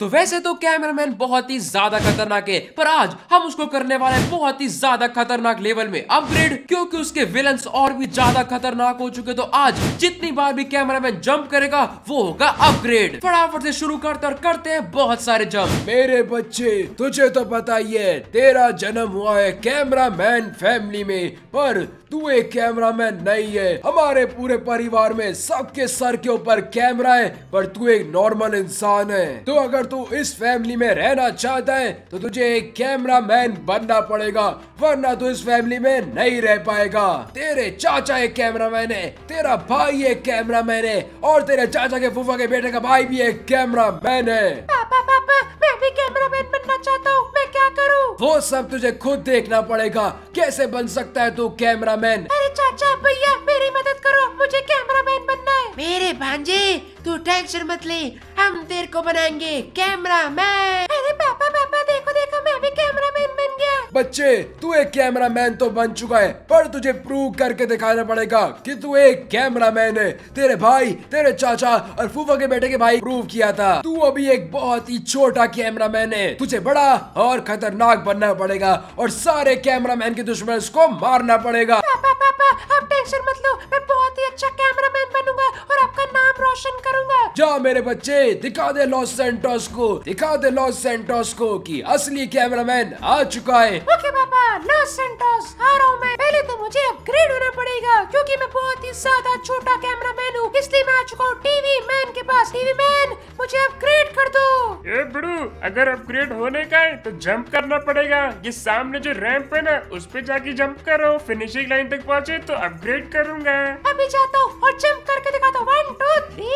तो वैसे तो कैमरामैन बहुत ही ज्यादा खतरनाक है पर आज हम उसको करने वाले हैं बहुत ही ज्यादा खतरनाक लेवल में अपग्रेड क्योंकि उसके विलन और भी ज्यादा खतरनाक हो चुके तो आज जितनी बार भी कैमरामैन जंप करेगा वो होगा अपग्रेड फटाफट से शुरू करते और करते हैं बहुत सारे जंप मेरे बच्चे तुझे तो पता ही है तेरा जन्म हुआ है कैमरा मैन फैमिली में पर तू एक कैमरा नहीं है हमारे पूरे परिवार में सबके सर के ऊपर कैमरा है पर तू एक नॉर्मल इंसान है तो अगर अगर तू इस फैमिली में रहना चाहता है तो तुझे एक कैमरा मैन बनना पड़ेगा वरना तू इस फैमिली में नहीं रह पाएगा तेरे चाचा एक कैमरा मैन है तेरा भाई एक कैमरा मैन है और तेरे चाचा के फूफा के बेटे का भाई भी एक कैमरा मैन है पापा पापा मैं भी कैमरा मैन बनना चाहता हूँ मैं क्या करूँ वो सब तुझे खुद देखना पड़ेगा कैसे बन सकता है तू कैमरा मैन अरे चाचा भैया मेरी मदद करो मुझे कैमरा मैन बनना है मेरे भांजे तू टेंशन मत ले हम तेरे को बनाएंगे कैमरा मैन बच्चे तू एक कैमरा मैन तो बन चुका है पर तुझे प्रूव करके दिखाना पड़ेगा कि तू एक कैमरा मैन है तेरे भाई तेरे चाचा और फूफा के बेटे के भाई प्रूव किया था तू अभी एक बहुत ही छोटा कैमरा मैन है तुझे बड़ा और खतरनाक बनना पड़ेगा और सारे कैमरा मैन के दुश्मन को मारना पड़ेगा पापा पापा आप टेंशन मत लो मैं बहुत ही अच्छा कैमरा मैन बनूंगा और आपका नाम रोशन करूंगा जा मेरे बच्चे दिखा दे लॉस सेंटोस को दिखा दे लॉस सेंटोस को कि असली कैमरा मैन आ चुका है ओके पापा लॉस सेंटोस आ रहा हूँ मैं पहले तो मुझे अपग्रेड होना पड़ेगा क्योंकि मैं बहुत ही ज्यादा छोटा कैमरा मैन हूँ इसलिए मैं आ चुका हूँ टीवी मैन के पास टीवी मैन मुझे अपग्रेड कर दो ए बड़ू अगर अपग्रेड होने का है तो जंप करना पड़ेगा ये सामने जो रैंप है ना उस पे जाके जंप करो फिनिशिंग लाइन तक पहुँचे तो अपग्रेड करूंगा अभी जाता हूँ और जंप करके दिखाता हूँ वन टू थ्री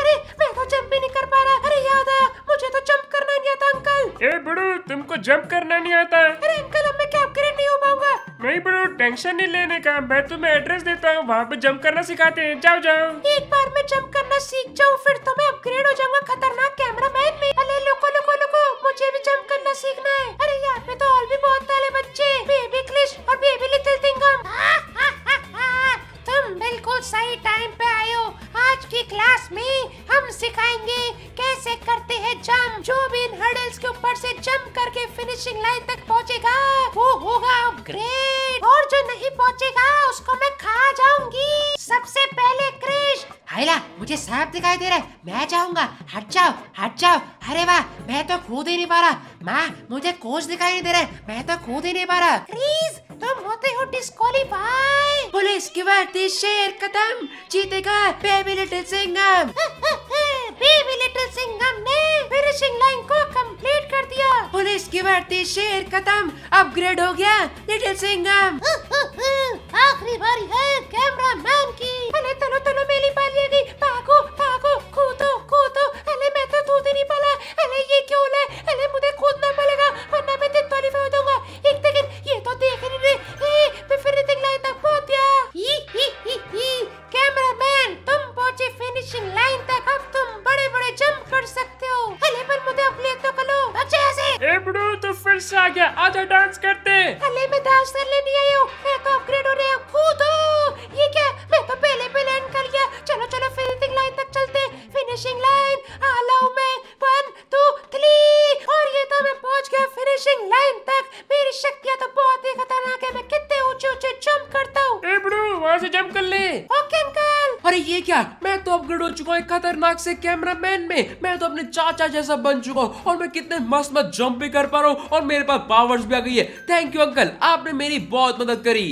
अरे मैं तो जंप भी नहीं कर पा रहा अरे याद आया मुझे तो जंप नहीं आता अंकल ए बड़ू तुमको जंप करना नहीं आता है अरे अंकल अब मैं अपग्रेड नहीं हो पाऊंगा नहीं बड़ू टेंशन नहीं लेने का मैं तुम्हें एड्रेस देता हूँ वहाँ पे जंप करना सिखाते हैं जाओ जाओ एक बार मैं जंप करना सीख जाऊँ क्रेट और जो नहीं पहुंचेगा उसको मैं खा जाऊंगी सबसे पहले क्रिश हाइला मुझे सांप दिखाई दे रहा है मैं जाऊंगा हट जाओ हट जाओ अरे वाह मैं तो खुद ही नहीं पा रहा माँ मुझे कोच दिखाई नहीं दे रहा है मैं तो खुद ही नहीं पा रहा क्रिश तुम होते हो डिस्कालीफाई पुलिस की वर्दी शेर कदम जीतेगा बेबी लिटिल सिंगम की बढ़ती शेर खत्म अपग्रेड हो गया लिटिल सिंगम आखिरी बारी है कैमरा मैन की अपग्रेड हो चुका हूँ खतरनाक से कैमरामैन में मैं तो अपने चाचा जैसा बन चुका हूँ और मैं कितने मस्त मस्त जंप भी कर पा रहा हूँ और मेरे पास पावर्स भी आ गई है थैंक यू अंकल आपने मेरी बहुत मदद करी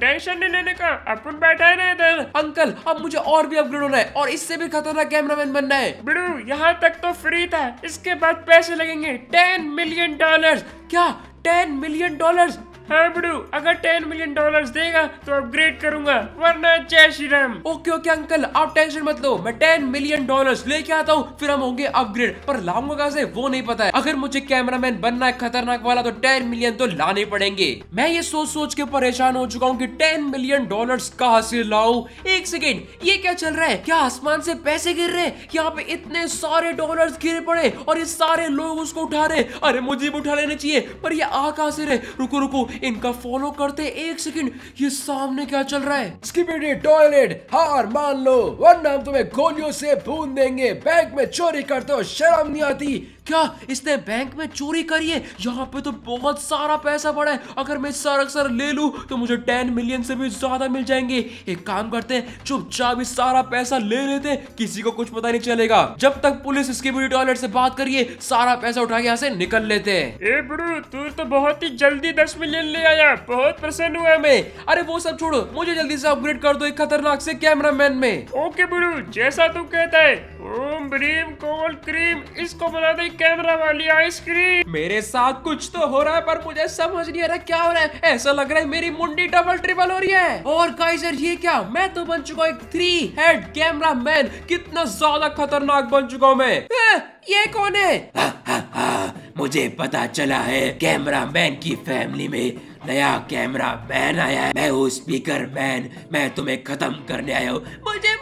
टेंशन नहीं लेने का अपन बैठा है ना इधर अंकल अब मुझे और भी अपग्रेड होना है और इससे भी खतरनाक कैमरामैन बनना है बिड़ू यहाँ तक तो फ्री था इसके बाद पैसे लगेंगे टेन मिलियन डॉलर क्या टेन मिलियन डॉलर्स हाँ बड़ू अगर टेन मिलियन डॉलर देगा तो अपग्रेड करूंगा वरना जय Shri Ram okay okay uncle आप टेंशन मत लो मैं टेन मिलियन डॉलर लेके आता हूँ फिर हम होंगे अपग्रेड पर लाऊंगा कहा से वो नहीं पता है अगर मुझे कैमरामैन बनना है खतरनाक वाला तो टेन मिलियन तो लाने पड़ेंगे मैं ये सोच सोच के परेशान हो चुका हूँ की टेन मिलियन डॉलर कहा से लाऊ एक सेकेंड ये क्या चल रहा है क्या आसमान से पैसे गिर रहे हैं यहाँ पे इतने सारे डॉलर गिरे पड़े और ये सारे लोग उसको उठा रहे अरे मुझे भी उठा लेना चाहिए पर ये आ कहा से रहे रुको रुको इनका फॉलो करते एक सेकंड ये सामने क्या चल रहा है स्किपिटी टॉयलेट हार मान लो वरना हम तुम्हें गोलियों से भून देंगे बैंक में चोरी करते हो शर्म नहीं आती क्या इसने बैंक में चोरी करी है यहाँ पे तो बहुत सारा पैसा पड़ा है अगर मैं सारा अक्सर ले लू तो मुझे टेन मिलियन से भी ज्यादा मिल जाएंगे एक काम करते हैं चुपचाप इस सारा पैसा ले लेते हैं किसी को कुछ पता नहीं चलेगा जब तक पुलिस इसकी ब्यूटी टॉयलेट से बात करिए सारा पैसा उठा के यहाँ से निकल लेते हैं तू तो बहुत ही जल्दी दस मिलियन ले आया बहुत प्रसन्न हुआ मैं अरे वो सब छोड़ो मुझे जल्दी से अपग्रेड कर दो एक खतरनाक से कैमरा मैन में ओके बुरु जैसा तू कहता है ओम ब्रीम कोल्ड क्रीम इसको बना दे कैमरा वाली आइसक्रीम मेरे साथ कुछ तो हो रहा है पर मुझे समझ नहीं आ रहा क्या हो रहा है ऐसा लग रहा है मेरी मुंडी डबल ट्रिपल हो रही है और काइजर ये क्या मैं तो बन चुका एक थ्री हेड कैमरा मैन कितना ज्यादा खतरनाक बन चुका हूँ मैं आ, हाँ, ये कौन है आ, आ, आ, मुझे पता चला है कैमरा मैन की फैमिली में नया कैमरा मैन आया है मैं हूँ स्पीकर मैन मैं तुम्हें खत्म करने आया हूँ मुझे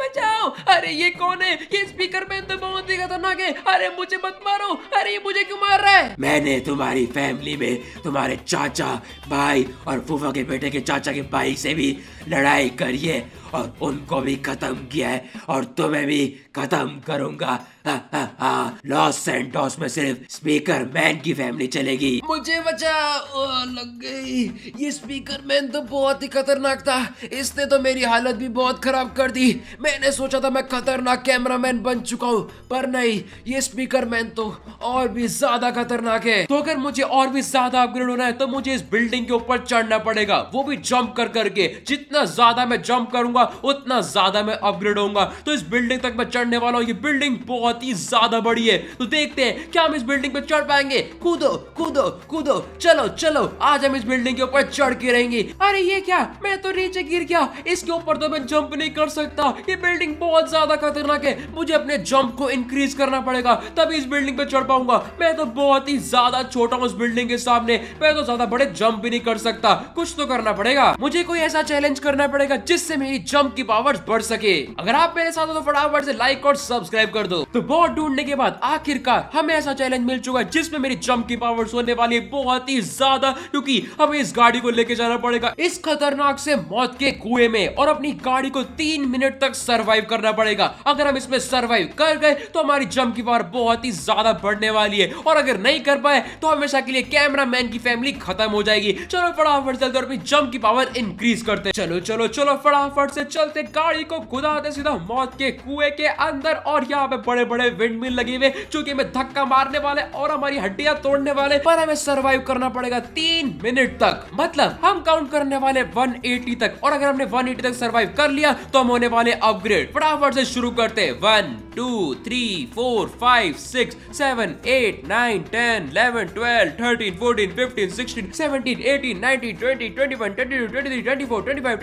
अरे ये कौन है ये स्पीकर पे तो बहुत ही खतरनाक है अरे मुझे मत मारो अरे ये मुझे क्यों मार रहा है मैंने तुम्हारी फैमिली में तुम्हारे चाचा भाई और फूफा के बेटे के चाचा के भाई से भी लड़ाई करिए और उनको भी खत्म किया है और तुम्हें भी खत्म करूंगा लॉस सेंटोस में सिर्फ स्पीकर मैन की फैमिली चलेगी मुझे बचा ओ, लग गई ये स्पीकर मैन तो बहुत ही खतरनाक था इसने तो मेरी हालत भी बहुत खराब कर दी मैंने सोचा था मैं खतरनाक कैमरा मैन बन चुका हूँ पर नहीं ये स्पीकर मैन तो और भी ज्यादा खतरनाक है तो अगर मुझे और भी ज्यादा अपग्रेड होना है तो मुझे इस बिल्डिंग के ऊपर चढ़ना पड़ेगा वो भी जम्प कर करके जितना जितना ज्यादा मैं जंप करूंगा उतना ज्यादा मैं अपग्रेड होऊंगा तो इस बिल्डिंग तक मैं चढ़ने वाला हूँ ये बिल्डिंग बहुत ही ज्यादा बड़ी है तो देखते हैं क्या हम इस बिल्डिंग पे चढ़ पाएंगे कूदो कूदो कूदो चलो चलो आज हम इस बिल्डिंग के ऊपर चढ़ के रहेंगे अरे ये क्या मैं तो नीचे गिर गया इसके ऊपर तो मैं जंप नहीं कर सकता ये बिल्डिंग बहुत ज्यादा खतरनाक है मुझे अपने जंप को इंक्रीज करना पड़ेगा तभी इस बिल्डिंग पे चढ़ पाऊंगा मैं तो बहुत ही ज्यादा छोटा हूँ उस बिल्डिंग के सामने मैं तो ज्यादा बड़े जंप भी नहीं कर सकता कुछ तो करना पड़ेगा मुझे कोई ऐसा चैलेंज करना पड़ेगा जिससे मेरी जंप की पावर्स बढ़ सके अगर आप मेरे साथ हो तो फटाफट से लाइक और सब्सक्राइब कर दो तो बहुत ढूंढने के बाद आखिरकार हमें ऐसा चैलेंज मिल चुका है जिसमें मेरी जंप की पावर्स होने वाली है बहुत ही ज्यादा क्योंकि हमें इस गाड़ी को लेके जाना पड़ेगा इस खतरनाक से मौत के कुएं में और अपनी गाड़ी को तीन मिनट तक सर्वाइव करना पड़ेगा अगर हम इसमें सर्वाइव कर गए तो हमारी जंप की पावर बहुत ही ज्यादा बढ़ने वाली है और अगर नहीं कर पाए तो हमेशा के लिए कैमरा की फैमिली खत्म हो जाएगी चलो फटाफट चलते और अपनी जंप की पावर इंक्रीज करते चलो तो चलो चलो फटाफट से चलते गाड़ी को कुदाते सीधा मौत के कुएं के अंदर और यहाँ पे बड़े बड़े विंड मिल लगे हुए जो की हमें धक्का मारने वाले और हमारी हड्डियां तोड़ने वाले पर हमें सर्वाइव करना पड़ेगा तीन मिनट तक मतलब हम काउंट करने वाले 180 तक और अगर हमने 180 तक सर्वाइव कर लिया तो हम होने वाले अपग्रेड फटाफट से शुरू करते one two three four five six seven eight nine ten eleven twelve thirteen fourteen fifteen sixteen seventeen eighteen nineteen twenty twenty one twenty two twenty three twenty four twenty five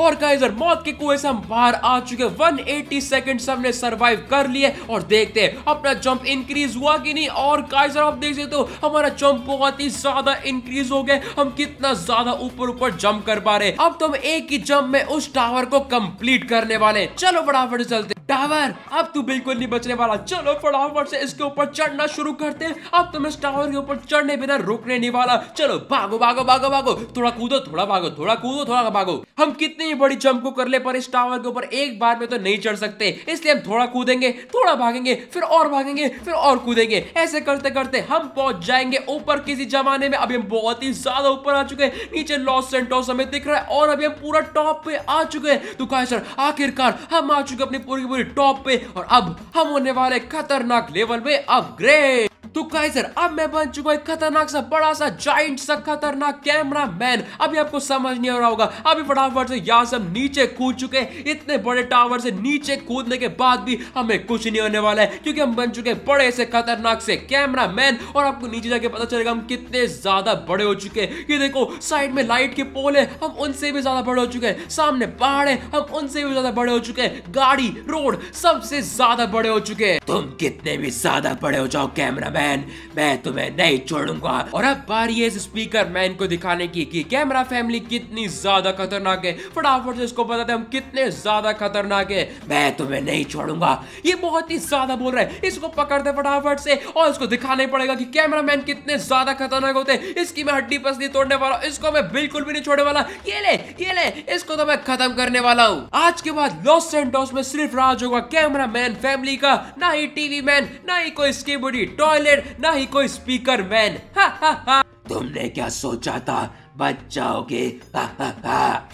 और गाइजर मौत के कुएं से हम बाहर आ चुके 180 से हमने सरवाइव कर लिए और देखते हैं अपना जंप इंक्रीज हुआ कि नहीं और गाइजर आप देख सकते हो हमारा जंप बहुत ही ज्यादा इंक्रीज हो गया हम कितना ज्यादा ऊपर ऊपर जंप कर पा रहे अब तो हम एक ही जंप में उस टावर को कंप्लीट करने वाले चलो बड़े चलते टावर अब तू बिल्कुल नहीं बचने वाला चलो फटाफट से इसके ऊपर चढ़ना शुरू करते हैं अब तुम इस टावर के ऊपर चढ़ने बिना रुकने नहीं वाला चलो भागो भागो भागो भागो थोड़ा कूदो थोड़ा भागो थोड़ा कूदो थोड़ा भागो हम कितनी बड़ी जंप को कर ले पर इस टावर के ऊपर एक बार में तो नहीं चढ़ सकते इसलिए हम थोड़ा कूदेंगे थोड़ा भागेंगे फिर और भागेंगे फिर और कूदेंगे ऐसे करते करते हम पहुंच जाएंगे ऊपर किसी जमाने में अभी हम बहुत ही ज्यादा ऊपर आ चुके हैं नीचे लॉस सेंटोस हमें दिख रहा है और अभी हम पूरा टॉप पे आ चुके हैं तो कहा सर आखिरकार हम आ चुके अपनी पूरी बिल्कुल टॉप पे और अब हम होने वाले खतरनाक लेवल में अपग्रेड तो काइजर अब मैं बन चुका एक खतरनाक सा बड़ा सा जाइंट सा खतरनाक कैमरा मैन अभी आपको समझ नहीं आ रहा होगा अभी फटाफट से यहाँ से हम नीचे कूद चुके इतने बड़े टावर से नीचे कूदने के बाद भी हमें कुछ नहीं होने वाला है क्योंकि हम बन चुके बड़े से खतरनाक से कैमरा मैन और आपको नीचे जाके पता चलेगा हम कितने ज्यादा बड़े हो चुके हैं ये देखो साइड में लाइट के पोल है हम उनसे भी ज्यादा बड़े हो चुके हैं सामने पहाड़ है हम उनसे भी ज्यादा बड़े हो चुके हैं गाड़ी रोड सबसे ज्यादा बड़े हो चुके हैं तुम कितने भी ज्यादा बड़े हो जाओ कैमरा बहन मैं तुम्हें नहीं छोड़ूंगा और अब बारी है स्पीकर मैन को दिखाने की कि कैमरा फैमिली कितनी ज्यादा खतरनाक है फटाफट से इसको बताते हम कितने ज्यादा खतरनाक है मैं तुम्हें नहीं छोड़ूंगा ये बहुत ही ज्यादा बोल रहा है इसको पकड़ते फटाफट से और इसको दिखाने पड़ेगा कि कैमरा मैन कितने ज्यादा खतरनाक होते इसकी मैं हड्डी पसली तोड़ने वाला इसको मैं बिल्कुल भी नहीं छोड़ने वाला ये ले ये ले इसको तो मैं खत्म करने वाला हूँ आज के बाद लॉस सेंटोस में सिर्फ राज होगा कैमरा मैन फैमिली का ना ही टीवी मैन ना ही कोई स्कीबुडी टॉयलेट टॉयलेट ना ही कोई स्पीकर मैन हा हा हा तुमने क्या सोचा था बच जाओगे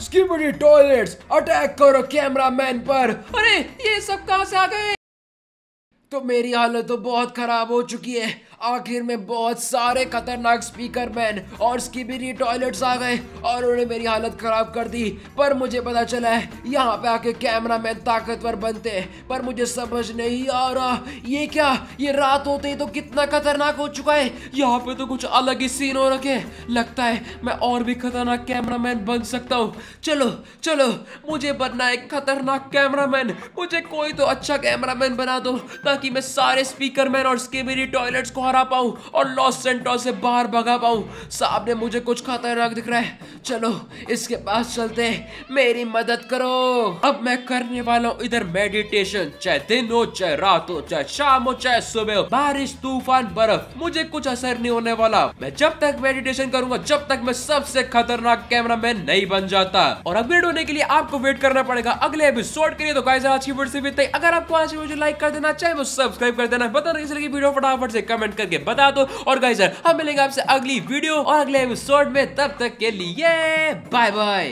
स्कीमरी टॉयलेट्स अटैक करो कैमरामैन पर अरे ये सब कहा से आ गए तो मेरी हालत तो बहुत खराब हो चुकी है आखिर में बहुत सारे खतरनाक स्पीकर मैन और स्किबिरी टॉयलेट्स आ गए और उन्होंने मेरी हालत खराब कर दी पर मुझे पता चला है यहाँ पे आके कैमरा मैन ताकतवर बनते हैं पर मुझे समझ नहीं आ रहा ये क्या ये रात होते ही तो कितना खतरनाक हो चुका है यहाँ पे तो कुछ अलग ही सीन हो रखे लगता है मैं और भी खतरनाक कैमरा मैन बन सकता हूँ चलो चलो मुझे बनना है खतरनाक कैमरा मैन मुझे कोई तो अच्छा कैमरा मैन बना दो ताकि मैं सारे स्पीकर मैन और मेरी टॉयलेट्स को दोहरा पाऊँ और लॉस सेंटोस से बाहर भगा पाऊँ ने मुझे कुछ खतरनाक दिख रहा है चलो इसके पास चलते हैं मेरी मदद करो अब मैं करने वाला हूँ इधर मेडिटेशन चाहे दिन हो चाहे रात हो चाहे शाम हो चाहे सुबह हो बारिश तूफान बर्फ मुझे कुछ असर नहीं होने वाला मैं जब तक मेडिटेशन करूंगा जब तक मैं सबसे खतरनाक कैमरा मैन नहीं बन जाता और अपडेट होने के लिए आपको वेट करना पड़ेगा अगले एपिसोड के लिए तो गाइस आज की वीडियो से भी अगर आपको आज की वीडियो लाइक कर देना चाहे वो सब्सक्राइब कर देना बता रही वीडियो फटाफट से कमेंट कमेंट करके बता दो और गाइजर हम मिलेंगे आपसे अगली वीडियो और अगले एपिसोड में तब तक के लिए बाय बाय